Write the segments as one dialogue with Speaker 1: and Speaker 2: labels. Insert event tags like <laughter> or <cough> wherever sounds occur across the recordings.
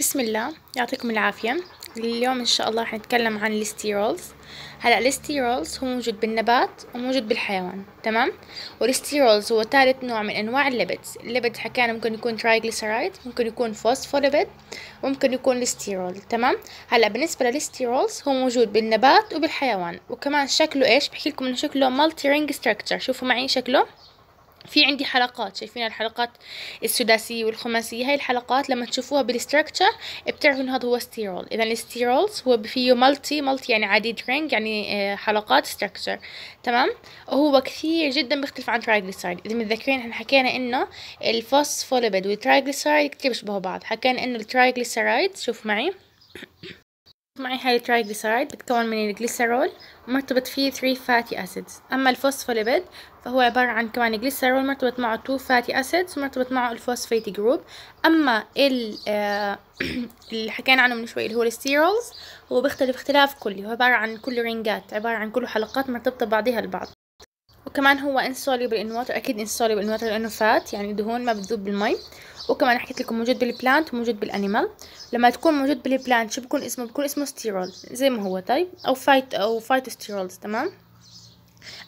Speaker 1: بسم الله يعطيكم العافية اليوم إن شاء الله حنتكلم عن الاستيرولز هلا الاستيرولز هو موجود بالنبات وموجود بالحيوان تمام والاستيرولز هو ثالث نوع من أنواع الليبيدز الليبيد حكينا ممكن يكون ترايجليسرايد ممكن يكون فوسفوليبيد وممكن يكون الاستيرول تمام هلا بالنسبة للاستيرولز هو موجود بالنبات وبالحيوان وكمان شكله إيش بحكي لكم إنه شكله مالتي رينج ستراكتشر شوفوا معي شكله في عندي حلقات شايفين الحلقات السداسية والخماسية هاي الحلقات لما تشوفوها بالستركتشر بتعرفوا انه هذا هو ستيرول اذا الستيرولز هو فيه مالتي مالتي يعني عديد رينج يعني آه، حلقات ستركتشر تمام وهو كثير جدا بيختلف عن ترايجليسرايد اذا متذكرين احنا حكينا انه الفوسفوليبيد والترايجليسرايد كثير بيشبهوا بعض حكينا انه الترايجليسرايد شوف معي معي هاي الترايجليسرايد بتكون من الجليسرول ومرتبط فيه 3 فاتي اسيدز اما الفوسفوليبيد فهو عبارة عن كمان جليسرول مرتبط معه 2 فاتي اسيدز ومرتبط معه الفوسفيت جروب اما ال آه، <clears throat> اللي حكينا عنه من شوي اللي هو الستيرولز هو بيختلف اختلاف كلي هو عبارة عن كله رينجات عبارة عن كله حلقات مرتبطة ببعضها البعض وكمان هو insoluble in water اكيد insoluble in water لانه فات يعني دهون ما بتذوب بالمي وكمان حكيت لكم موجود بالبلانت وموجود بالانيمال لما تكون موجود بالبلانت شو بكون اسمه بكون اسمه ستيرول زي ما هو طيب او فايت او فايتوستيرولز تمام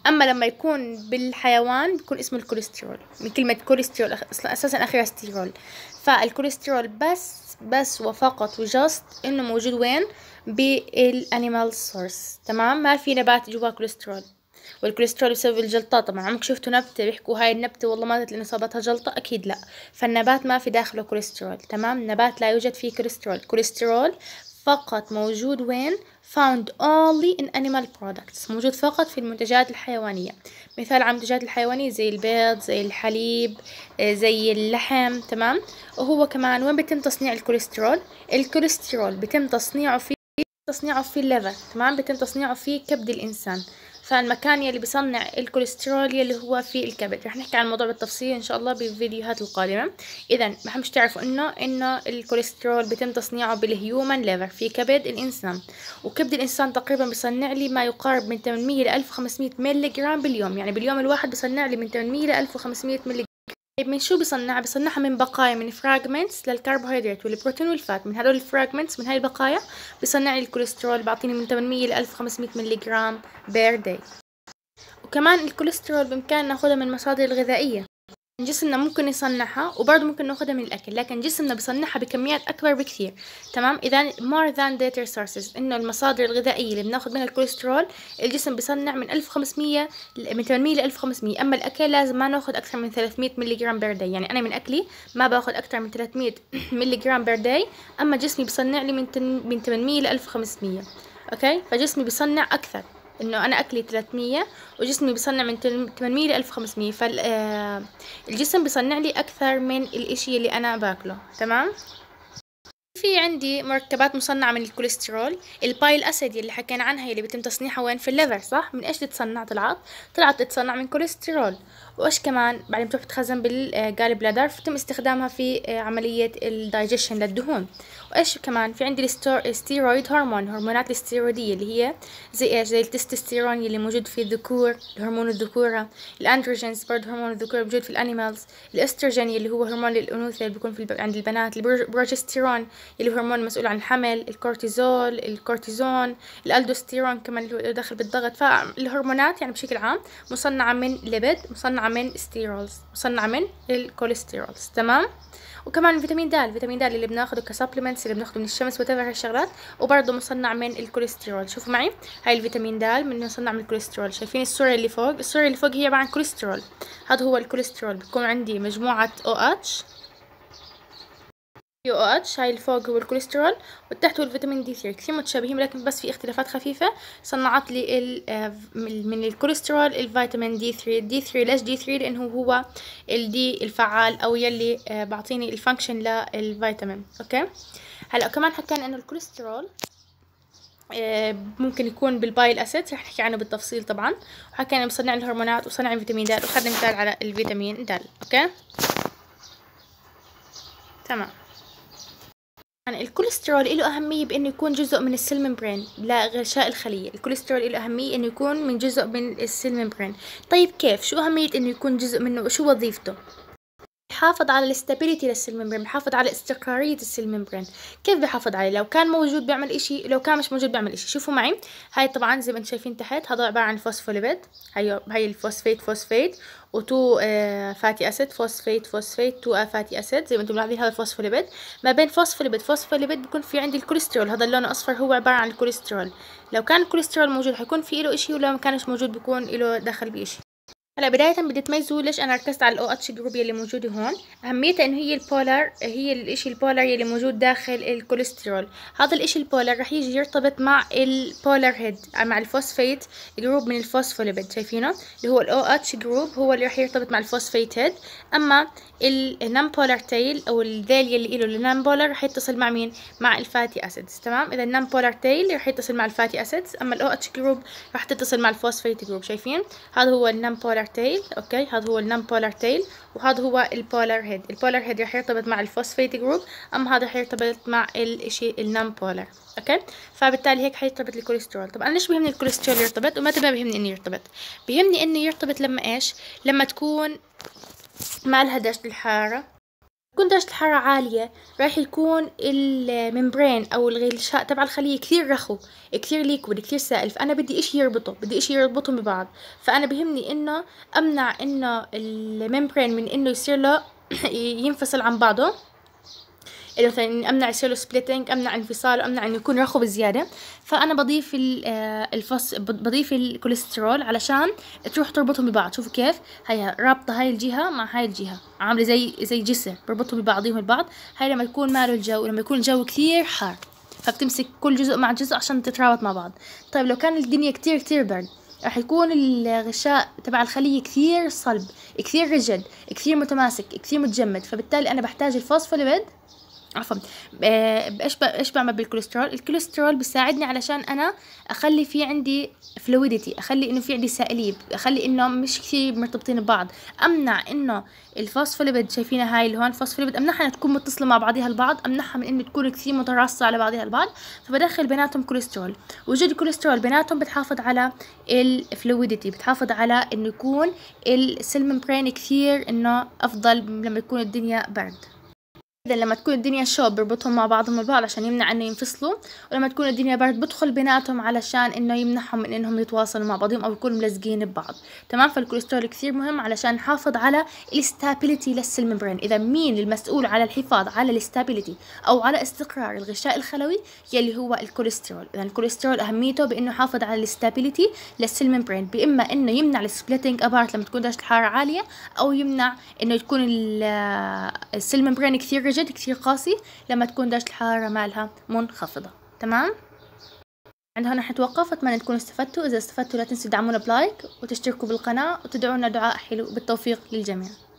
Speaker 1: اما لما يكون بالحيوان بيكون اسمه الكوليسترول من كلمه كوليسترول اصلا اساسا اخرها ستيرول فالكوليسترول بس بس وفقط وجاست انه موجود وين بالانيمال سورس تمام ما في نبات جوا كوليسترول والكوليسترول بسبب الجلطات طبعا عمرك شفتوا نبتة بيحكوا هاي النبتة والله ماتت لانه صابتها جلطة أكيد لا فالنبات ما في داخله كوليسترول تمام النبات لا يوجد فيه كوليسترول كوليسترول فقط موجود وين found only in animal products موجود فقط في المنتجات الحيوانية مثال على المنتجات الحيوانية زي البيض زي الحليب آه، زي اللحم تمام وهو كمان وين بيتم تصنيع الكوليسترول الكوليسترول بيتم تصنيعه في تصنيعه في الليفر تمام بيتم تصنيعه في كبد الإنسان فالمكان يلي بصنع الكوليسترول يلي هو في الكبد رح نحكي عن الموضوع بالتفصيل ان شاء الله بالفيديوهات القادمه اذا بحبش تعرفوا انه انه الكوليسترول بيتم تصنيعه بالهيومن ليفر في كبد الانسان وكبد الانسان تقريبا بصنع لي ما يقارب من 800 ل 1500 ملغ باليوم يعني باليوم الواحد بصنع لي من 800 ل 1500 ملغ طيب من شو بصنعها بصنعها من بقايا من فراجمنتس للكربوهيدرات والبروتين والفات من هدول الفراجمنتس من هاي البقايا بصنع لي الكوليسترول بعطيني من 800 ل 1500 ملي جرام بير داي وكمان الكوليسترول بامكاننا ناخذها من المصادر الغذائيه جسمنا ممكن يصنعها وبرضه ممكن ناخذها من الأكل لكن جسمنا بصنعها بكميات أكبر بكثير تمام إذا more than data sources إنه المصادر الغذائية اللي بناخذ منها الكوليسترول الجسم بصنع من 1500 من 800 ل 1500 أما الأكل لازم ما ناخذ أكثر من 300 ملغ بير داي يعني أنا من أكلي ما باخذ أكثر من 300 ملغ بير داي أما جسمي بصنع لي من من 800 ل 1500 أوكي فجسمي بصنع أكثر انه انا اكلي 300 وجسمي بيصنع من 800 ل 1500 فالجسم بيصنع لي اكثر من الاشي اللي انا باكله تمام في عندي مركبات مصنعة من الكوليسترول البايل أسيد اللي حكينا عنها اللي بيتم تصنيعها وين في الليفر صح من إيش تتصنع طلعت طلعت تتصنع من كوليسترول وايش كمان بعدين بتروح بتخزن بالجالي بلادر فتم استخدامها في آه، عملية الدايجيشن للدهون وايش كمان في عندي الستيرويد هرمون هرمونات الاستيرويدية اللي هي زي ايش زي التستوستيرون اللي موجود في الذكور هرمون الذكورة الاندروجينز برضه هرمون الذكورة موجود في الانيمالز الاستروجين اللي هو هرمون الانوثة اللي بيكون في عند البنات البروجستيرون اللي هو هرمون مسؤول عن الحمل الكورتيزول الكورتيزون الالدوستيرون كمان اللي هو داخل بالضغط فالهرمونات يعني بشكل عام مصنعة من لبد مصنعة مصنعة من ستيرولز مصنعة من الكوليسترولز تمام وكمان فيتامين د فيتامين د اللي بناخده كسبلمنتس اللي بناخده من الشمس وتفر هالشغلات وبرضه مصنع من الكوليسترول شوفوا معي هاي الفيتامين د من مصنع من الكوليسترول شايفين الصورة اللي فوق الصورة اللي فوق هي عبارة عن كوليسترول هذا هو الكوليسترول بيكون عندي مجموعة او OH يو او اتش هاي الفوق هو الكوليسترول والتحت هو الفيتامين دي 3 كثير متشابهين ولكن بس في اختلافات خفيفة صنعت لي آه، من الكوليسترول الفيتامين دي 3 دي 3 ليش دي 3 لانه هو الدي الفعال او يلي آه، بعطيني الفانكشن للفيتامين اوكي هلا كمان حكينا انه الكوليسترول آه، ممكن يكون بالبايل اسيد رح نحكي عنه بالتفصيل طبعا وحكينا بصنع الهرمونات وصنع الفيتامين د وخدنا مثال على الفيتامين د اوكي تمام يعني الكوليسترول له أهمية بإنه يكون جزء من السيل ممبرين لغشاء الخلية الكوليسترول له أهمية إنه يكون من جزء من السيل طيب كيف شو أهمية إنه يكون جزء منه وشو وظيفته بحافظ على الاستابيليتي للسيل ميمبرين بحافظ على استقرارية السيل ميمبرين كيف بحافظ عليه لو كان موجود بيعمل إشي لو كان مش موجود بيعمل إشي شوفوا معي هاي طبعا زي ما انتم شايفين تحت هذا عبارة عن فوسفوليبيد هاي هاي الفوسفيت فوسفيت وتو فاتي اسيد فوسفيت فوسفيت تو فاتي اسيد زي ما انتم ملاحظين هذا الفوسفوليبيد ما بين فوسفوليبيد فوسفوليبيد بيكون في عندي الكوليسترول هذا اللون الاصفر هو عباره عن الكوليسترول لو كان الكوليسترول موجود حيكون في له إشي ولو ما كانش موجود بيكون له دخل بإشي هلا بداية بدي تميزوا ليش انا ركزت على الاو اتش جروب يلي موجودة هون اهميتها انه هي البولر هي الاشي البولر يلي موجود داخل الكوليسترول هذا الاشي البولر رح يجي يرتبط مع البولر هيد مع الفوسفيت جروب من الفوسفوليبيد شايفينه اللي هو الاو اتش جروب هو اللي رح يرتبط مع الفوسفيت هيد اما النم بولر تيل او الذيل يلي له النم بولر رح يتصل مع مين مع الفاتي اسيدز تمام اذا النم بولر تيل رح يتصل مع الفاتي اسيدز اما الاو اتش جروب رح تتصل مع الفوسفيت جروب شايفين هذا هو النم بولر بولر تيل اوكي هذا هو النون بولر تيل وهذا هو البولر هيد البولر هيد رح يرتبط مع الفوسفيت جروب اما هذا رح يرتبط مع الشيء النون بولر اوكي فبالتالي هيك حيرتبط الكوليسترول طب انا ليش بيهمني الكوليسترول يرتبط ومتى ما بيهمني انه يرتبط بيهمني انه يرتبط لما ايش لما تكون مالها درجه الحاره تكون درجة الحرارة عالية راح يكون الممبرين او الغشاء تبع الخلية كثير رخو كثير ليكويد كثير سائل فانا بدي اشي يربطه بدي اشي يربطهم ببعض فانا بهمني انه امنع انه الممبرين من انه يصير له <clears throat> ينفصل عن بعضه اللي مثلا امنع يصير سبليتنج امنع انفصال امنع انه يكون رخو بزياده فانا بضيف آه، الفص بضيف الكوليسترول علشان تروح تربطهم ببعض شوفوا كيف هي رابطه هاي الجهه مع هاي الجهه عامله زي زي جسر بربطهم ببعضهم البعض هاي لما يكون ماله الجو لما يكون الجو كثير حار فبتمسك كل جزء مع جزء عشان تترابط مع بعض طيب لو كان الدنيا كثير كثير برد رح يكون الغشاء تبع الخلية كثير صلب كثير رجل كثير متماسك كثير متجمد فبالتالي أنا بحتاج الفوسفوليبيد عفوا آه، ايش ايش بعمل بالكوليسترول الكوليسترول بيساعدني علشان انا اخلي في عندي فلويدتي اخلي انه في عندي سائليه اخلي انه مش كثير مرتبطين ببعض امنع انه الفوسفوليبيد شايفينها هاي اللي هون الفوسفوليبيد امنعها انها تكون متصله مع بعضها البعض امنعها من انه تكون كثير متراصه على بعضها البعض فبدخل بيناتهم كوليسترول وجود الكوليسترول بيناتهم بتحافظ على الفلويدتي بتحافظ على انه يكون السلم برين كثير انه افضل لما يكون الدنيا برد اذا لما تكون الدنيا شوب بربطهم مع بعضهم البعض عشان يمنع انه ينفصلوا ولما تكون الدنيا برد بدخل بيناتهم علشان انه يمنعهم من انهم يتواصلوا مع بعضهم او يكونوا ملزقين ببعض تمام فالكوليسترول كثير مهم علشان نحافظ على الاستابيليتي للسيل اذا مين المسؤول على الحفاظ على الاستابيليتي او على استقرار الغشاء الخلوي يلي هو الكوليسترول اذا الكوليسترول اهميته بانه يحافظ على الاستابيليتي للسيل باما انه يمنع السبليتنج ابارت لما تكون درجه الحراره عاليه او يمنع انه يكون السيل ممبرين كثير بجد كتير قاسي لما تكون درجة الحرارة مالها منخفضة تمام عند هنا حتوقف أتمنى تكونوا استفدتوا إذا استفدتوا لا تنسوا تدعمونا بلايك وتشتركوا بالقناة وتدعونا دعاء حلو بالتوفيق للجميع